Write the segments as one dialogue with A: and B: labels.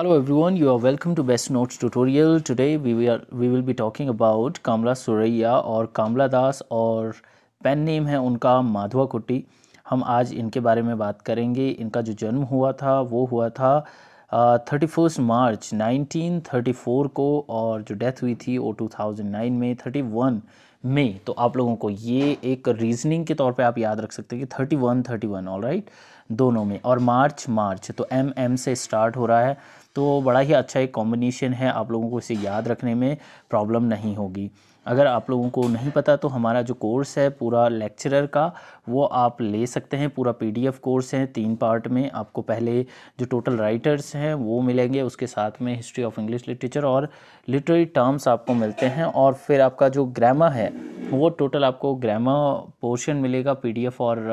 A: Hello everyone, you are welcome to Best Notes tutorial. Today we will, we will be talking about Kamla Suraya और Kamla Das और pen name है उनका माधवा कुट्टी हम आज इनके बारे में बात करेंगे इनका जो जन्म हुआ था वो हुआ था थर्टी फर्स्ट मार्च 1934 को और जो डेथ हुई थी वो 2009 में 31 में तो आप लोगों को ये एक रीजनिंग के तौर पे आप याद रख सकते हैं कि thirty one thirty one all right दोनों में और मार्च मार्च तो एम एम से स्टार्ट हो रहा है तो बड़ा ही अच्छा एक कॉम्बिनेशन है आप लोगों को इसे याद रखने में प्रॉब्लम नहीं होगी अगर आप लोगों को नहीं पता तो हमारा जो कोर्स है पूरा लेक्चरर का वो आप ले सकते हैं पूरा पीडीएफ कोर्स है तीन पार्ट में आपको पहले जो टोटल राइटर्स हैं वो मिलेंगे उसके साथ में हिस्ट्री ऑफ इंग्लिश लिटरेचर और लिटरेरी टर्म्स आपको मिलते हैं और फिर आपका जो ग्रामा है वो टोटल आपको ग्रामा पोर्शन मिलेगा पी और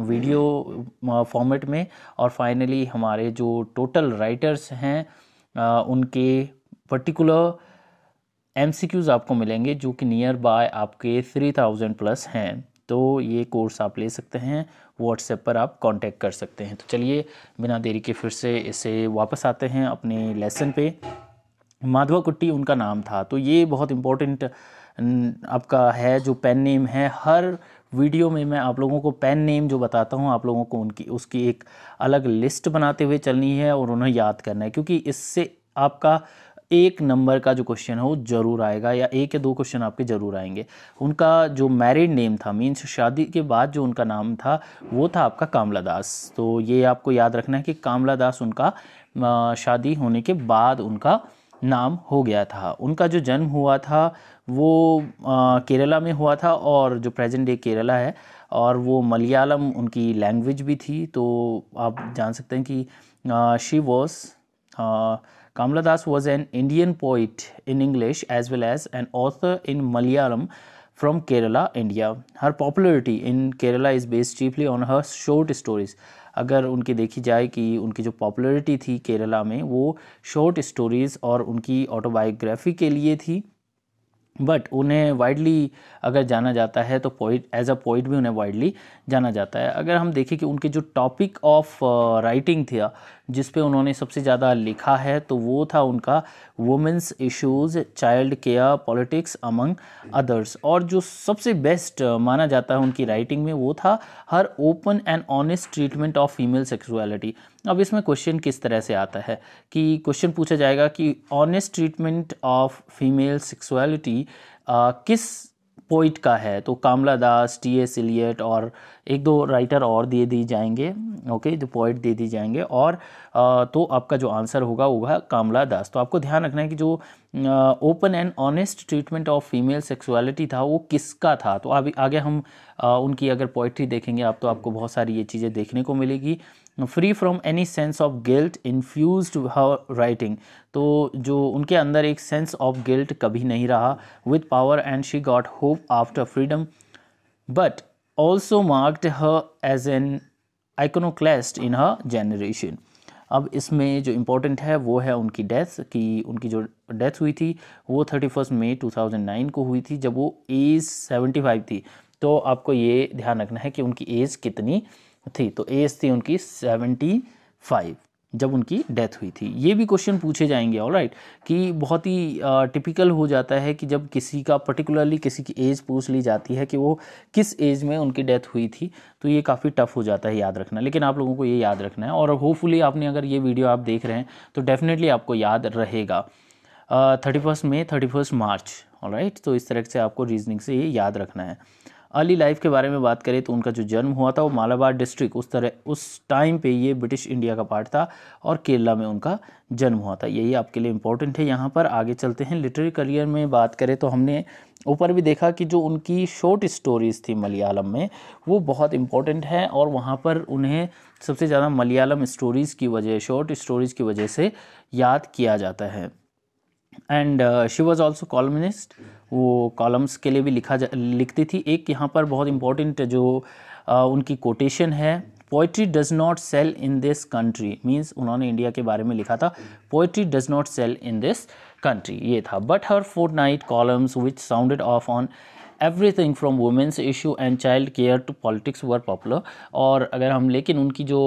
A: वीडियो फॉर्मेट में और फाइनली हमारे जो टोटल राइटर्स हैं उनके पर्टिकुलर एम आपको मिलेंगे जो कि नियर बाय आपके थ्री थाउजेंड प्लस हैं तो ये कोर्स आप ले सकते हैं व्हाट्सएप पर आप कांटेक्ट कर सकते हैं तो चलिए बिना देरी के फिर से इसे वापस आते हैं अपने लेसन पे माधवा कुट्टी उनका नाम था तो ये बहुत इम्पोर्टेंट आपका है जो पेन नेम है हर वीडियो में मैं आप लोगों को पेन नेम जो बताता हूँ आप लोगों को उनकी उसकी एक अलग लिस्ट बनाते हुए चलनी है और उन्हें याद करना है क्योंकि इससे आपका एक नंबर का जो क्वेश्चन है वो ज़रूर आएगा या एक या दो क्वेश्चन आपके ज़रूर आएंगे उनका जो मैरिड नेम था मीन्स शादी के बाद जो उनका नाम था वो था आपका कामला दास तो ये आपको याद रखना है कि कामला दास उनका शादी होने के बाद उनका नाम हो गया था उनका जो जन्म हुआ था वो आ, केरला में हुआ था और जो प्रेजेंट डे केरला है और वो मलयालम उनकी लैंग्वेज भी थी तो आप जान सकते हैं कि she was Kamala Das was an Indian poet in English as well as an author in Malayalam from Kerala India her popularity in Kerala is based chiefly on her short stories अगर उनकी देखी जाए कि उनकी जो पॉपुलरिटी थी केरला में वो शॉर्ट स्टोरीज़ और उनकी ऑटोबायोग्राफी के लिए थी बट उन्हें वाइडली अगर जाना जाता है तो पोइट एज अ पोइट भी उन्हें वाइडली जाना जाता है अगर हम देखें कि उनके जो टॉपिक ऑफ राइटिंग था जिस पे उन्होंने सबसे ज़्यादा लिखा है तो वो था उनका women's issues child care politics among others और जो सबसे बेस्ट माना जाता है उनकी राइटिंग में वो था her open and honest treatment of female sexuality अब इसमें क्वेश्चन किस तरह से आता है कि क्वेश्चन पूछा जाएगा कि honest treatment of female sexuality किस पोइट का है तो Kamala Das T S Eliot और एक दो राइटर और दे दिए जाएंगे ओके जो पोइट दे दिए जाएंगे और तो आपका जो आंसर होगा वो है कामला दास तो आपको ध्यान रखना है कि जो open and honest treatment of female sexuality था वो किसका था तो अभी आगे हम उनकी अगर पोइट्री देखेंगे आप तो आपको बहुत सारी ये चीज़ें देखने को मिलेगी free from any sense of guilt infuse her writing तो जो उनके अंदर एक सेंस ऑफ गिल्ट कभी नहीं रहा with power and she got hope after freedom but also marked her as an iconoclast in her generation अब इसमें जो इम्पोर्टेंट है वो है उनकी डेथ कि उनकी जो डेथ हुई थी वो थर्टी फर्स्ट मई नाइन को हुई थी जब वो एज सेवेंटी फाइव थी तो आपको ये ध्यान रखना है कि उनकी एज कितनी थी तो एज थी उनकी सेवेंटी फाइव जब उनकी डेथ हुई थी ये भी क्वेश्चन पूछे जाएंगे ऑल राइट कि बहुत ही टिपिकल हो जाता है कि जब किसी का पर्टिकुलरली किसी की एज पूछ ली जाती है कि वो किस एज में उनकी डेथ हुई थी तो ये काफ़ी टफ हो जाता है याद रखना लेकिन आप लोगों को ये याद रखना है और होपफुली आपने अगर ये वीडियो आप देख रहे हैं तो डेफिनेटली आपको याद रहेगा thirty first May thirty first March all right तो इस तरह से आपको रीजनिंग से ये याद रखना है अर्ली लाइफ के बारे में बात करें तो उनका जो जन्म हुआ था वो मालाबार डिस्ट्रिक्ट उस तरह उस टाइम पे ये ब्रिटिश इंडिया का पार्ट था और केरला में उनका जन्म हुआ था यही आपके लिए इंपॉर्टेंट है यहाँ पर आगे चलते हैं लिटरेरी करियर में बात करें तो हमने ऊपर भी देखा कि जो उनकी शॉर्ट स्टोरीज़ थी मलयालम में वो बहुत इंपॉर्टेंट है और वहाँ पर उन्हें सबसे ज़्यादा मलयालम स्टोरीज़ की वजह शॉर्ट स्टोरीज़ की वजह से याद किया जाता है and she was also columnist वो कॉलम्स के लिए भी लिखा जा लिखती थी एक यहाँ पर बहुत इंपॉर्टेंट जो uh, उनकी कोटेशन है poetry does not sell in this country means उन्होंने इंडिया के बारे में लिखा था poetry does not sell in this country ये था but her fortnight columns which sounded off on everything from women's issue and child care to politics were popular और अगर हम लेकिन उनकी जो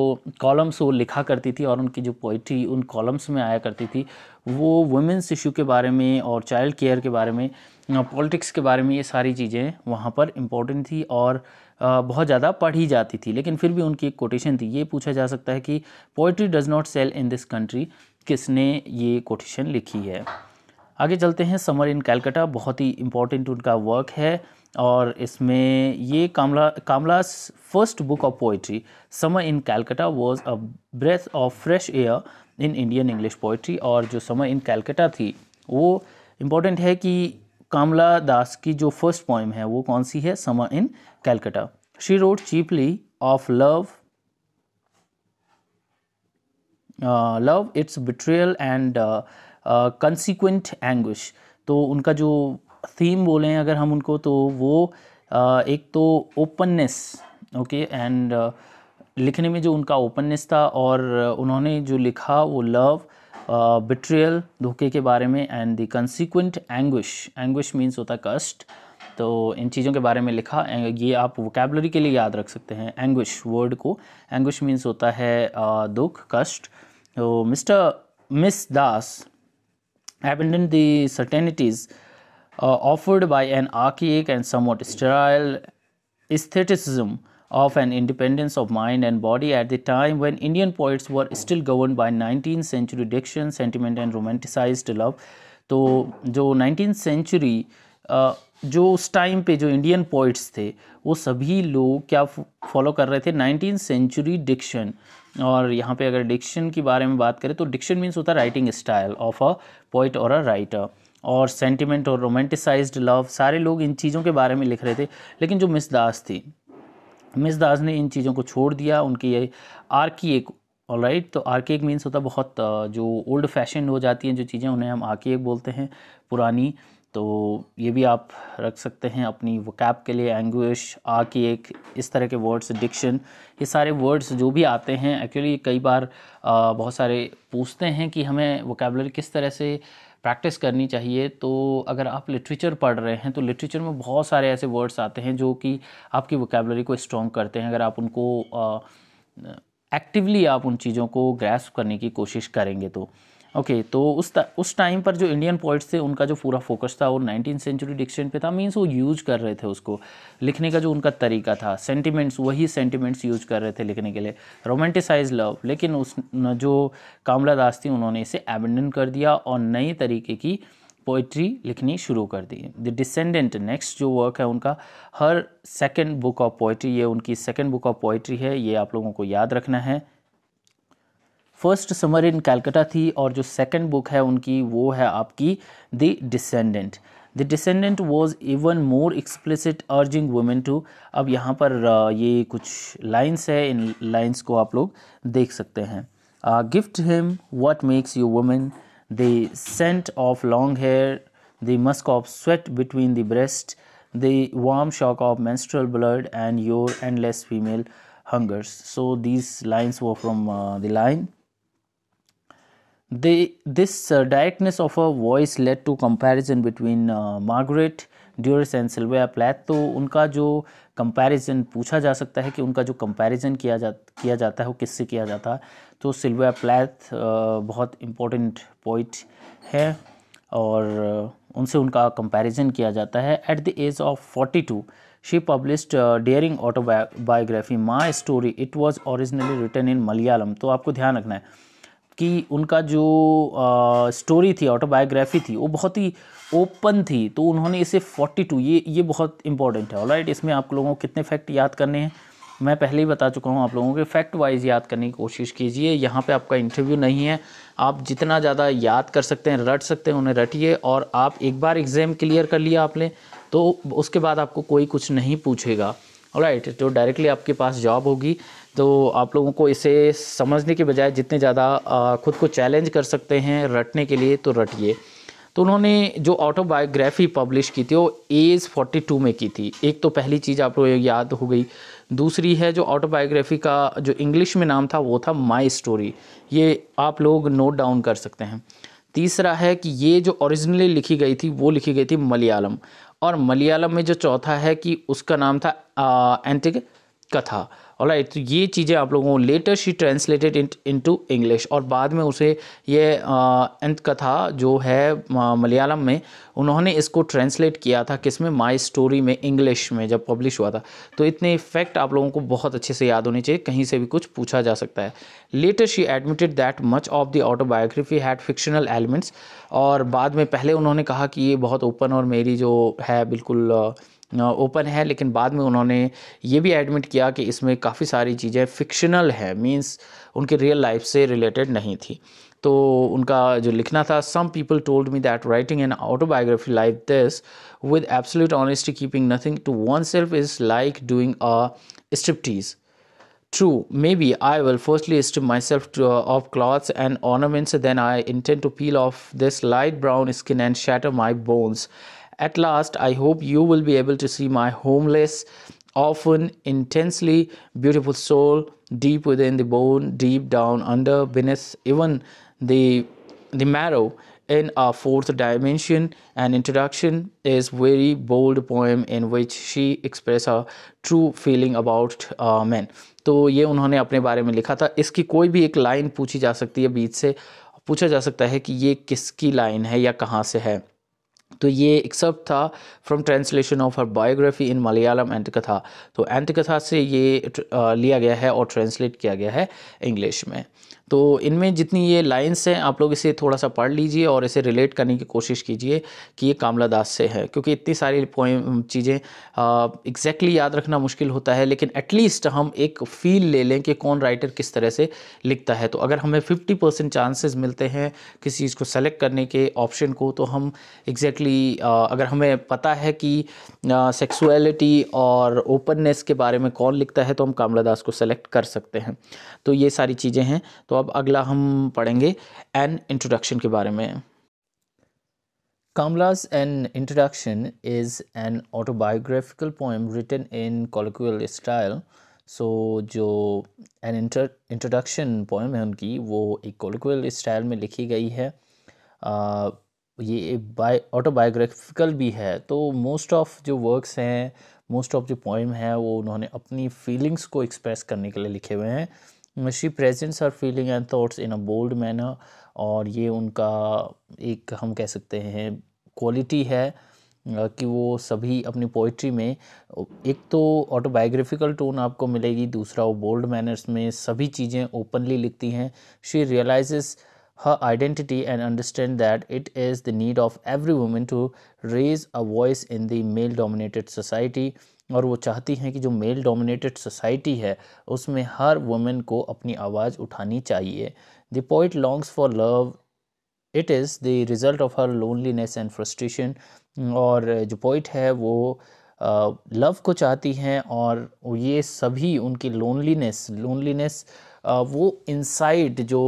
A: कॉलम्स वो लिखा करती थी और उनकी जो पोइट्री उन कॉलम्स में आया करती थी वो वुमेंस इशू के बारे में और चाइल्ड केयर के बारे में पॉलिटिक्स के बारे में ये सारी चीज़ें वहाँ पर इम्पोर्टेंट थी और बहुत ज़्यादा पढ़ी जाती थी लेकिन फिर भी उनकी एक कोटेशन थी ये पूछा जा सकता है कि poetry does not sell in this country किसने ये कोटेशन लिखी है आगे चलते हैं समर इन कैलकटा बहुत ही इम्पोर्टेंट उनका वर्क है और इसमें ये Kamala Kamala's first book of poetry summer in Calcutta was a breath of fresh air in Indian English poetry और जो समर इन कैलकटा थी वो इम्पॉर्टेंट है कि कामला दास की जो फर्स्ट पोइम है वो कौन सी है summer in Calcutta she wrote chiefly of love love its betrayal and consequent anguish तो उनका जो थीम बोलें अगर हम उनको तो वो आ, एक तो ओपननेस ओके एंड लिखने में जो उनका ओपननेस था और उन्होंने जो लिखा वो लव बिट्रियल धोखे के बारे में and the consequent anguish anguish means होता है कष्ट तो इन चीज़ों के बारे में लिखा ये आप वोकेबलरी के लिए याद रख सकते हैं एंग्विश वर्ड को एंग्विश मीन्स होता है दुख कष्ट तो mister miss Das abandoned the certainties uh, offered by an archaic and somewhat sterile aestheticism of an independence of mind and body at the time when Indian poets were still governed by 19th century diction, sentiment, and romanticized love. तो जो nineteen century uh, जो उस time पे जो Indian poets थे वो सभी लोग क्या फॉलो कर रहे थे नाइनटीन सेंचुरी डिक्शन और यहाँ पे अगर डिक्शन के बारे में बात करें तो डिक्शन मीन्स होता है writing style of a poet और अ राइटर और सेंटिमेंट और रोमांटिसाइज्ड लव सारे लोग इन चीज़ों के बारे में लिख रहे थे लेकिन जो मिस दास थी मिस दास ने इन चीज़ों को छोड़ दिया उनकी ये एक ऑल राइट तो आर्किएक मीन्स होता बहुत जो ओल्ड फैशन हो जाती हैं जो चीज़ें उन्हें हम आर्किएक बोलते हैं पुरानी तो ये भी आप रख सकते हैं अपनी वकैप के लिए एंग्विश आ की एक इस तरह के वर्ड्स डिक्शन ये सारे वर्ड्स जो भी आते हैं एक्चुअली कई बार आ, बहुत सारे पूछते हैं कि हमें वोकेबलरी किस तरह से प्रैक्टिस करनी चाहिए तो अगर आप लिटरेचर पढ़ रहे हैं तो लिटरेचर में बहुत सारे ऐसे वर्ड्स आते हैं जो कि आपकी वोकेबलरी को स्ट्रॉन्ग करते हैं अगर आप उनको एक्टिवली आप उन चीज़ों को ग्रैस्प करने की कोशिश करेंगे तो ओके okay, तो उस ता, उस टाइम पर जो इंडियन पोइट्स थे उनका जो पूरा फोकस था वो नाइनटीन सेंचुरी डिक्शन पे था मीन्स वो यूज कर रहे थे उसको लिखने का जो उनका तरीका था सेंटिमेंट्स वही सेंटिमेंट्स यूज कर रहे थे लिखने के लिए रोमांटिसाइज लव लेकिन उस जो कामला दास थी उन्होंने इसे एबेंडन कर दिया और नए तरीके की पोइट्री लिखनी शुरू कर दी द डिसेंडेंट नेक्स्ट जो वर्क है उनका her second book of poetry ये उनकी सेकेंड बुक ऑफ पोइट्री है ये आप लोगों को याद रखना है फर्स्ट समर इन कैलकाटा थी और जो सेकेंड बुक है उनकी वो है आपकी the descendant the descendant was even more explicit urging women to अब यहाँ पर ये कुछ लाइन्स है इन लाइन्स को आप लोग देख सकते हैं gift him what makes you woman the scent of long hair the musk of sweat between the breast the warm shock of menstrual blood and your endless female hungers so these lines were from uh, the line They, this uh, directness of her voice led to comparison between uh, Margaret Duras and Sylvia Plath तो उनका जो comparison पूछा जा सकता है कि उनका जो कंपैरिजन किया जा किया जाता है वो किससे किया जाता है तो सिल्विया प्लेथ uh, बहुत इम्पोर्टेंट पॉइंट है और uh, उनसे उनका कंपैरिजन किया जाता है at the age of forty two she published daring autobiography my story it was originally written in Malayalam तो आपको ध्यान रखना है कि उनका जो आ, स्टोरी थी ऑटोबायोग्राफी थी वो बहुत ही ओपन थी तो उन्होंने इसे 42 ये ये बहुत इंपॉर्टेंट है ऑलराइट इसमें आप लोगों को कितने फैक्ट याद करने हैं मैं पहले ही बता चुका हूँ आप लोगों के फैक्ट वाइज याद करने की कोशिश कीजिए यहाँ पे आपका इंटरव्यू नहीं है आप जितना ज़्यादा याद कर सकते हैं रट सकते हैं उन्हें रटिए और आप एक बार एग्ज़ाम क्लियर कर लिया आपने तो उसके बाद आपको कोई कुछ नहीं पूछेगा राइट तो डायरेक्टली आपके पास जॉब होगी तो आप लोगों को इसे समझने के बजाय जितने ज़्यादा खुद को चैलेंज कर सकते हैं रटने के लिए तो रटिए तो उन्होंने जो ऑटोबायोग्राफी पब्लिश की थी वो एज 42 में की थी एक तो पहली चीज़ आप लोग याद हो गई दूसरी है जो ऑटोबायोग्राफी का जो इंग्लिश में नाम था वो था माई स्टोरी ये आप लोग नोट डाउन कर सकते हैं तीसरा है कि ये जो ओरिजिनली लिखी गई थी वो लिखी गई थी मलयालम और मलयालम में जो चौथा है कि उसका नाम था एंटिक कथा राइट तो ये चीज़ें आप लोगों को later she translated into English और बाद में उसे ये अंत कथा जो है मलयालम में उन्होंने इसको ट्रांसलेट किया था किस में माई स्टोरी में इंग्लिश में जब पब्लिश हुआ था तो इतने फैक्ट आप लोगों को बहुत अच्छे से याद होने चाहिए कहीं से भी कुछ पूछा जा सकता है later she admitted that much of the autobiography had fictional elements और बाद में पहले उन्होंने कहा कि ये बहुत ओपन और मेरी जो है बिल्कुल uh, ओपन है लेकिन बाद में उन्होंने ये भी एडमिट किया कि इसमें काफ़ी सारी चीज़ें फिक्शनल है मींस उनके रियल लाइफ से रिलेटेड नहीं थी तो उनका जो लिखना था some people told me that writing an autobiography like this with absolute honesty keeping nothing to oneself is like doing a striptease True, maybe I will firstly strip myself to, uh, of clothes and ornaments, then I intend to peel off this light brown skin and shatter my bones At last, I hope you will be able to see my homeless, often intensely beautiful soul deep within the bone, deep down under, beneath even the, the marrow. In a fourth dimension, an introduction is very bold poem in which she express her true feeling about uh, men. तो ये उन्होंने अपने बारे में लिखा था इसकी कोई भी एक लाइन पूछी जा सकती है बीच से पूछा जा सकता है कि ये किसकी लाइन है या कहाँ से है तो ये एक सब था from translation of her biography in Malayalam and तो एंत से ये uh, लिया गया है और ट्रांसलेट किया गया है इंग्लिश में तो इनमें जितनी ये लाइन्स हैं आप लोग इसे थोड़ा सा पढ़ लीजिए और इसे रिलेट करने की कोशिश कीजिए कि ये कामला दास से है क्योंकि इतनी सारी पोएम चीज़ें एग्जैक्टली याद रखना मुश्किल होता है लेकिन एटलीस्ट हम एक फील ले लें कि कौन राइटर किस तरह से लिखता है तो अगर हमें फिफ्टी परसेंट चांसेस मिलते हैं किसी चीज़ को सेलेक्ट करने के ऑप्शन को तो हम एग्जैक्टली exactly, अगर हमें पता है कि सेक्सुअलिटी और ओपननेस के बारे में कौन लिखता है तो हम कामला दास को सेलेक्ट कर सकते हैं तो ये सारी चीज़ें हैं तो अब अगला हम पढ़ेंगे एन इंट्रोडक्शन के बारे में Kamala's an introduction is an autobiographical poem written in colloquial style so जो एन इंट्रोडक्शन पोएम है उनकी वो एक कॉलिकुअल स्टाइल में लिखी गई है आ, ये बाय ऑटोबायोग्राफिकल भी है तो मोस्ट ऑफ जो वर्क्स हैं मोस्ट ऑफ जो पोएम है वो उन्होंने अपनी फीलिंग्स को एक्सप्रेस करने के लिए लिखे हुए हैं she presents her feeling and thoughts in a bold manner और ये उनका एक हम कह सकते हैं क्वालिटी है कि वो सभी अपनी पोइट्री में एक तो ऑटोबायोग्राफिकल टोन आपको मिलेगी दूसरा वो बोल्ड मैनर्स में सभी चीज़ें ओपनली लिखती हैं she realises her identity and understand that it is the need of every woman to raise a voice in the male dominated society और वो चाहती हैं कि जो मेल डोमिनेटेड सोसाइटी है उसमें हर वुमेन को अपनी आवाज़ उठानी चाहिए the poet longs for love it is the result of her loneliness and frustration और जो पोइट है वो लव को चाहती हैं और ये सभी उनकी लोनलीनेस लोनलीनेस वो इनसाइड जो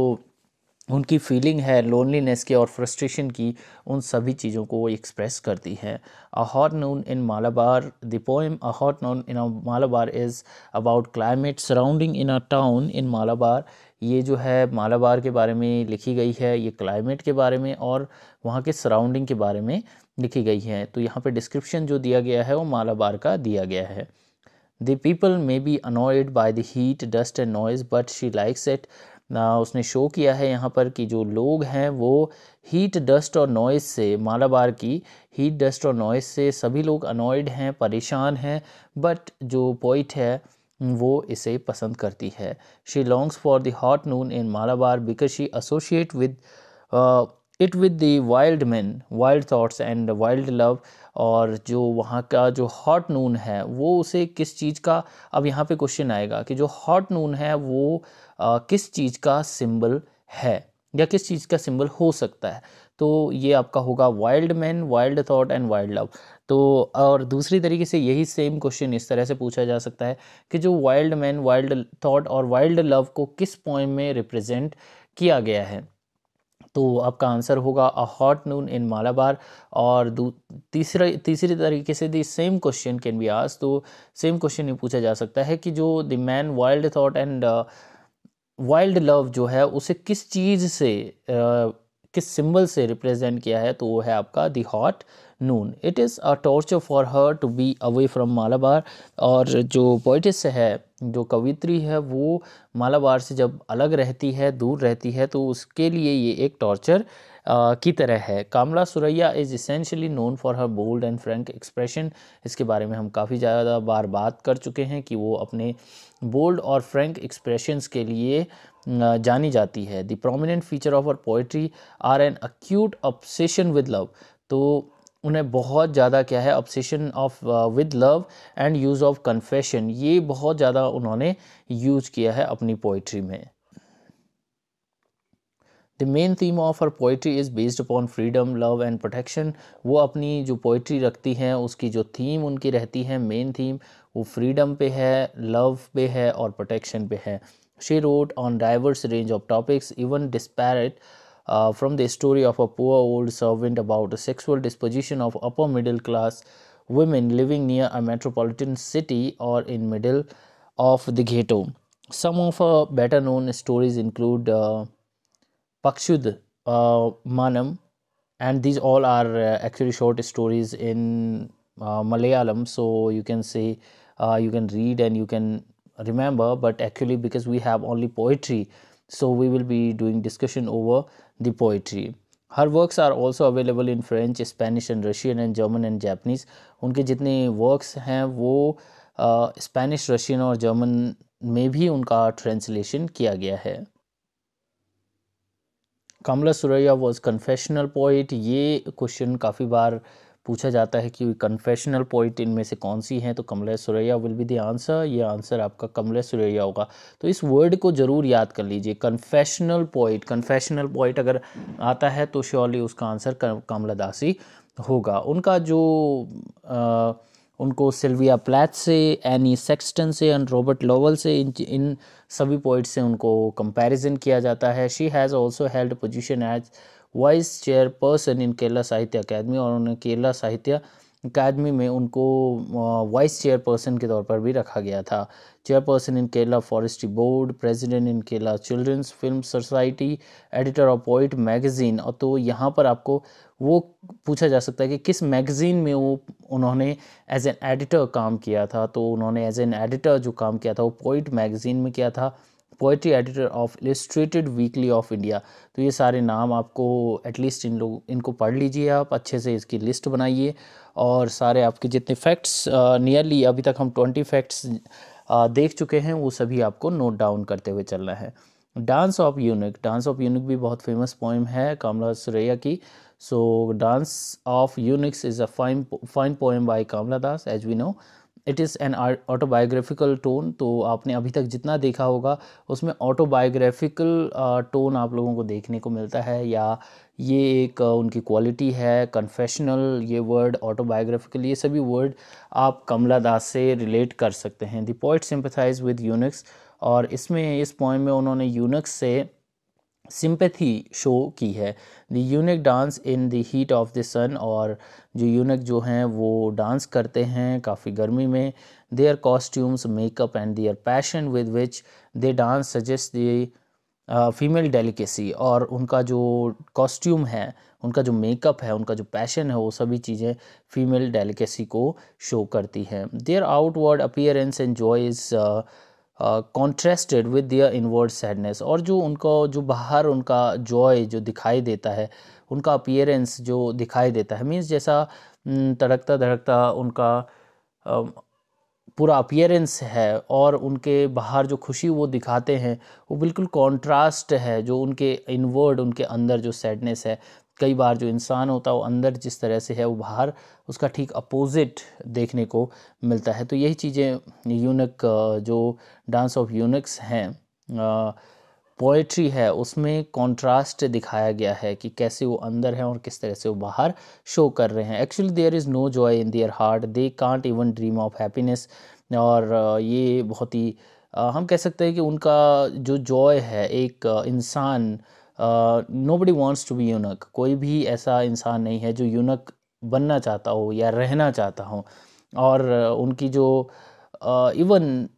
A: उनकी फीलिंग है लोनलीनेस की और फ्रस्ट्रेशन की उन सभी चीज़ों को वो एक्सप्रेस करती है a hot noon in Malabar the poem a hot noon in Malabar is about climate surrounding in a town in Malabar ये जो है मालाबार के बारे में लिखी गई है ये क्लाइमेट के बारे में और वहाँ के सराउंडिंग के बारे में लिखी गई है तो यहाँ पे डिस्क्रिप्शन जो दिया गया है वो मालाबार का दिया गया है the people may be annoyed by the heat dust and noise but she likes it उसने शो किया है यहाँ पर कि जो लोग हैं वो हीट डस्ट और नॉइज़ से मालाबार की हीट डस्ट और नॉइज़ से सभी लोग अनॉयड हैं परेशान हैं बट जो पोइट है वो इसे पसंद करती है she longs for the hot noon in Malabar because she associate with it with the wild man wild thoughts and wild love और जो वहाँ का जो हॉट नून है वो उसे किस चीज़ का अब यहाँ पे क्वेश्चन आएगा कि जो हॉट नून है वो आ, किस चीज़ का सिंबल है या किस चीज़ का सिंबल हो सकता है तो ये आपका होगा wild man wild thought and wild love तो और दूसरी तरीके से यही सेम क्वेश्चन इस तरह से पूछा जा सकता है कि जो वाइल्ड मैन वाइल्ड थॉट और वाइल्ड लव को किस पॉइंट में रिप्रेजेंट किया गया है तो आपका आंसर होगा अ हॉट नून इन मालाबार और तीसरे तीसरे तरीके से the same question can be आज तो सेम क्वेश्चन ये पूछा जा सकता है कि जो the man wild thought and wild love जो है उसे किस चीज़ से uh, किस सिंबल से रिप्रेजेंट किया है तो वो है आपका the hot noon it is a torture for her to be away from Malabar और जो पोइटिस है जो कवित्री है वो मालाबार से जब अलग रहती है दूर रहती है तो उसके लिए ये एक टॉर्चर की तरह है Kamala Surayya is essentially known for her bold and frank expression इसके बारे में हम काफ़ी ज़्यादा बार बात कर चुके हैं कि वो अपने बोल्ड और फ्रैंक एक्सप्रेशंस के लिए जानी जाती है the prominent feature of her poetry are an acute obsession with love तो उन्हें बहुत ज़्यादा क्या है obsession of with love and use of confession ये बहुत ज़्यादा उन्होंने यूज किया है अपनी पोइट्री में the main theme of her poetry is based upon freedom love and protection वो अपनी जो पोइट्री रखती हैं उसकी जो थीम उनकी रहती है मेन थीम वो फ्रीडम पे है लव पे है और प्रोटेक्शन पे है she wrote on diverse range of topics even disparate uh, from the story of a poor old servant about the sexual disposition of upper middle class women living near a metropolitan city or in middle of the ghetto. Some of her better known stories include uh, Pakshud uh, Manam, and these all are uh, actually short stories in uh, Malayalam. So you can say uh, you can read and you can remember, but actually, because we have only poetry, so we will be doing discussion over the poetry. Her works are also available in French Spanish and Russian and German and Japanese उनके जितने works हैं वो Spanish Russian और German में भी उनका translation किया गया है Kamala Surayya was confessional poet ये क्वेश्चन काफ़ी बार पूछा जाता है कि कन्फेशनल पॉइंट इनमें से कौन सी हैं तो Kamlesh Surayya will be the answer ये आंसर आपका कमलेश सुरैया होगा तो इस वर्ड को ज़रूर याद कर लीजिए कन्फेशनल पॉइंट कन्फेशनल पॉइंट अगर आता है तो श्योरली उसका आंसर कमला दासी होगा उनका जो आ, उनको सिल्विया प्लैथ से एनी सेक्सटन से एंड रॉबर्ट लोवल से इन इन सभी पॉइंट से उनको कंपैरिजन किया जाता है she has also held position as vice chairperson in Kerala Sahitya Akademi और उन्हें केरला साहित्य अकादमी में उनको वाइस चेयरपर्सन के तौर पर भी रखा गया था chairperson in Kerala forestry board president in Kerala children's film society editor of poet magazine और तो यहाँ पर आपको वो पूछा जा सकता है कि किस मैगज़ीन में वो उन्होंने एज एन एडिटर काम किया था तो उन्होंने एज एन एडिटर जो काम किया था वो पोइट मैगज़ीन में किया था poetry editor of illustrated weekly of India तो ये सारे नाम आपको एटलीस्ट इन लोग इनको पढ़ लीजिए आप अच्छे से इसकी लिस्ट बनाइए और सारे आपके जितने फैक्ट्स नियरली अभी तक हम ट्वेंटी फैक्ट्स देख चुके हैं वो सभी आपको नोट डाउन करते हुए चलना है dance of eunuch dance of eunuch भी बहुत फेमस पोइम है कामला सुरैया की so dance of eunuchs is a fine fine poem by Kamala Das as we know it is an autobiographical tone तो आपने अभी तक जितना देखा होगा उसमें ऑटोबायोग्राफिकल टोन आप लोगों को देखने को मिलता है या ये एक उनकी क्वालिटी है कन्फेशनल ये वर्ड ऑटोबायोग्राफिकल ये सभी वर्ड आप कमला दास से रिलेट कर सकते हैं the poet sympathise with eunuchs और इसमें इस पॉइंट में उन्होंने यूनिक्स से सिंपथी शो की है the eunuch dance in the heat of the sun और जो यूनिक जो हैं वो डांस करते हैं काफ़ी गर्मी में their costumes makeup and their passion with which they dance suggest the female delicacy और उनका जो कॉस्ट्यूम है उनका जो मेकअप है उनका जो पैशन है वो सभी चीज़ें फीमेल डेलिकेसी को शो करती हैं their outward appearance and joy is contrasted with their inward sadness और जो उनका जो बाहर उनका जॉय जो दिखाई देता है उनका अपियरेंस जो दिखाई देता है मीन्स जैसा तड़कता धड़कता उनका पूरा अपियरेंस है और उनके बाहर जो खुशी वो दिखाते हैं वो बिल्कुल कॉन्ट्रास्ट है जो उनके इनवर्ड उनके अंदर जो सैडनेस है कई बार जो इंसान होता है वो अंदर जिस तरह से है वो बाहर उसका ठीक अपोजिट देखने को मिलता है तो यही चीज़ें यूनिक जो डांस ऑफ यूनिक्स हैं पोइट्री है उसमें कॉन्ट्रास्ट दिखाया गया है कि कैसे वो अंदर हैं और किस तरह से वो बाहर शो कर रहे हैं actually there is no joy in their heart they can't even dream of happiness और ये बहुत ही हम कह सकते हैं कि उनका जो जॉय है एक इंसान nobody wants to be eunuch कोई भी ऐसा इंसान नहीं है जो यूनक बनना चाहता हो या रहना चाहता हो और उनकी जो even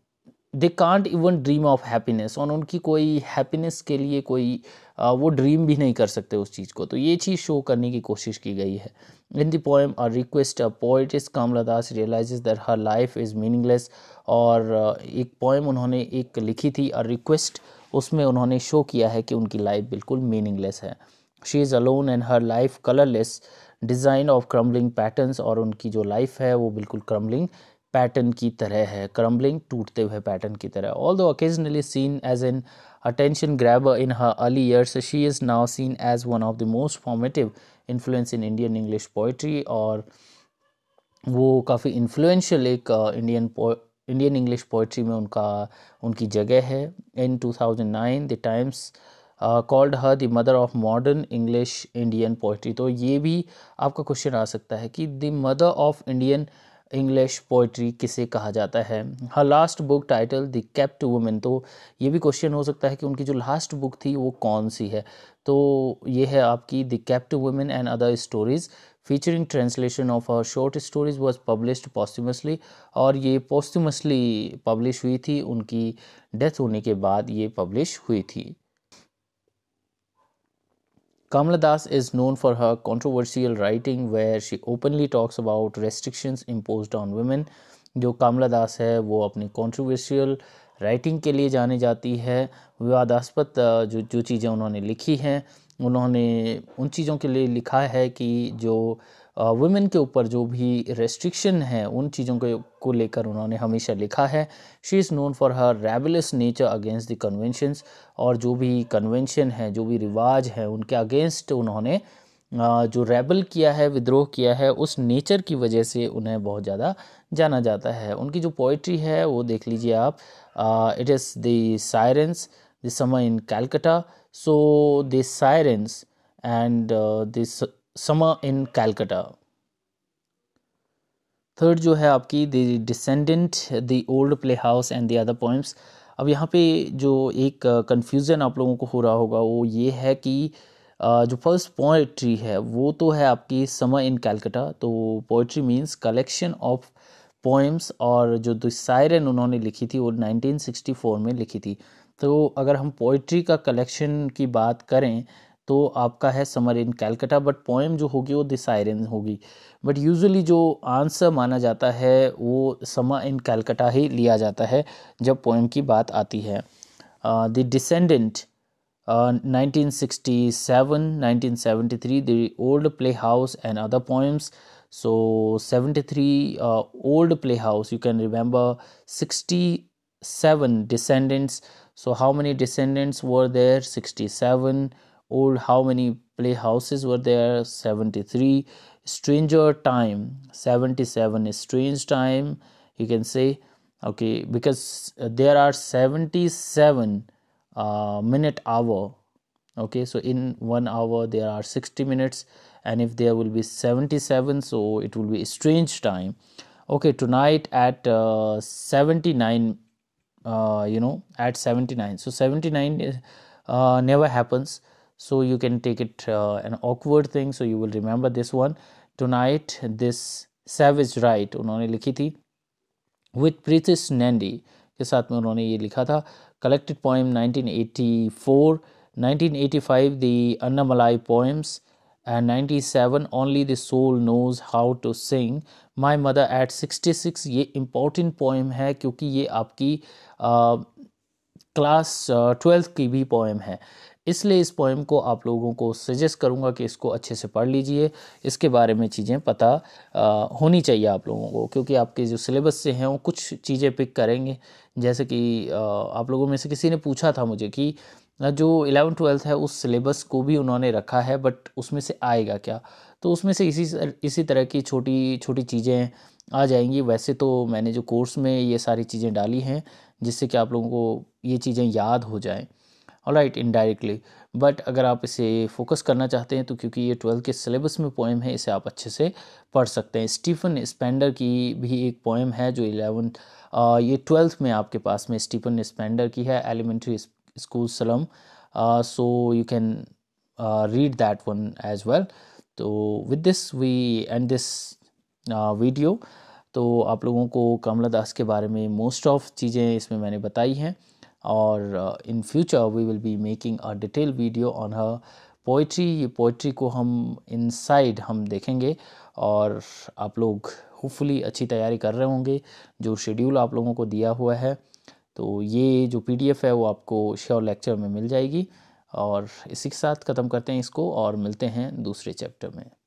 A: they can't even dream of happiness और उनकी कोई हैप्पीनेस के लिए कोई आ, वो ड्रीम भी नहीं कर सकते उस चीज़ को तो ये चीज़ शो करने की कोशिश की गई है in the poem a request a poet is Kamala Das realise that her life is meaningless और एक पोएम उन्होंने एक लिखी थी अ रिक्वेस्ट उसमें उन्होंने शो किया है कि उनकी लाइफ बिल्कुल मीनिंगलेस है she is alone and her life colourless design of crumbling pattern और उनकी जो लाइफ है वो बिल्कुल क्रम्बलिंग पैटर्न की तरह है क्रम्बलिंग टूटते हुए पैटर्न की तरह although occasionally seen as an attention grabber in her early years she is now seen as one of the most formative influence in Indian English poetry और वो काफ़ी इन्फ्लुएंशियल एक Indian uh, Indian English poetry में उनका उनकी जगह है in 2009 the Times called her the mother of modern English Indian poetry तो ये भी आपका क्वेश्चन आ सकता है कि the mother of Indian English poetry किसे कहा जाता है her last book title the kept women तो ये भी क्वेश्चन हो सकता है कि उनकी जो लास्ट बुक थी वो कौन सी है तो ये है आपकी the kept women and other stories featuring translation of our short stories was published posthumously और ये पॉस्टमसली पब्लिश हुई थी उनकी डेथ होने के बाद ये पब्लिश हुई थी Kamala Das is known for her controversial writing where she openly talks about restrictions impose on women जो कमला दास है वो अपनी कॉन्ट्रोवर्सियल राइटिंग के लिए जानी जाती है विवादास्पद जो जो चीज़ें उन्होंने लिखी हैं उन्होंने उन चीज़ों के लिए लिखा है कि जो वुमेन के ऊपर जो भी रेस्ट्रिक्शन है उन चीज़ों के को लेकर उन्होंने हमेशा लिखा है she is known for her rebellious nature against the conventions और जो भी कन्वेंशन है जो भी रिवाज है उनके अगेंस्ट उन्होंने जो रेबल किया है विद्रोह किया है उस नेचर की वजह से उन्हें बहुत ज़्यादा जाना जाता है उनकी जो पोइट्री है वो देख लीजिए आप it is the sirens the summer in Calcutta so the sirens and the summer in Calcutta third जो है आपकी the descendant the old playhouse and the other poems अब यहाँ पे जो एक कन्फ्यूज़न uh, आप लोगों को हो रहा होगा वो ये है कि uh, जो फर्स्ट पोइट्री है वो तो है आपकी समर इन कैलकटा तो poetry means collection of poems और जो सायरन उन्होंने लिखी थी वो 1964 में लिखी थी तो अगर हम पोइट्री का कलेक्शन की बात करें तो आपका है summer in Calcutta but poem जो होगी वो सायरन होगी बट यूजुअली जो आंसर माना जाता है वो समर इन कैलकटा ही लिया जाता है जब पोएम की बात आती है the descendant 1967 uh, 1973 the old playhouse and other poems so 73 uh, old playhouse you can remember 67 descendants so how many descendants were there 67 old how many playhouses were there 73 stranger time 77 strange time you can say okay because uh, there are 77 uh, minute hour okay so in one hour there are 60 minutes and if there will be 77 so it will be strange time okay tonight at uh, 79 uh, you know at 79 so 79 uh, never happens so you can take it uh, an awkward thing so you will remember this one tonight this savage right उन्होंने लिखी थी with Pritish Nandi के साथ में उन्होंने ये लिखा था collected poem 1984, 1985 the Annamalai poems, and 97 only the soul knows how to sing. My mother at 66 ye important poem hai kyunki ye aapki uh, class uh, twelfth की भी पोएम है इसलिए इस पोएम को आप लोगों को सजेस्ट करूँगा कि इसको अच्छे से पढ़ लीजिए इसके बारे में चीज़ें पता आ, होनी चाहिए आप लोगों को क्योंकि आपके जो सिलेबस से हैं वो कुछ चीज़ें पिक करेंगे जैसे कि आ, आप लोगों में से किसी ने पूछा था मुझे कि जो इलेवन ट्वेल्थ है उस सिलेबस को भी उन्होंने रखा है बट उसमें से आएगा क्या तो उसमें से इसी इसी तरह की छोटी छोटी चीज़ें आ जाएंगी वैसे तो मैंने जो कोर्स में ये सारी चीज़ें डाली हैं जिससे कि आप लोगों को ये चीज़ें याद हो जाएं ऑल राइट इनडायरेक्टली बट अगर आप इसे फोकस करना चाहते हैं तो क्योंकि ये ट्वेल्थ के सिलेबस में पोएम है इसे आप अच्छे से पढ़ सकते हैं स्टीफन स्पेंडर की भी एक पोएम है जो इलेवंथ ये ट्वेल्थ में आपके पास में स्टीफन स्पेंडर की है elementary school slum so you can read that one as well तो with this we end this video तो आप लोगों को कमला दास के बारे में मोस्ट ऑफ चीज़ें इसमें मैंने बताई हैं और in future we will be making a detail video on her poetry ये पोइट्री को हम इनसाइड हम देखेंगे और आप लोग होपफुली अच्छी तैयारी कर रहे होंगे जो शेड्यूल आप लोगों को दिया हुआ है तो ये जो पीडीएफ है वो आपको श्योर लेक्चर में मिल जाएगी और इसी के साथ ख़त्म करते हैं इसको और मिलते हैं दूसरे चैप्टर में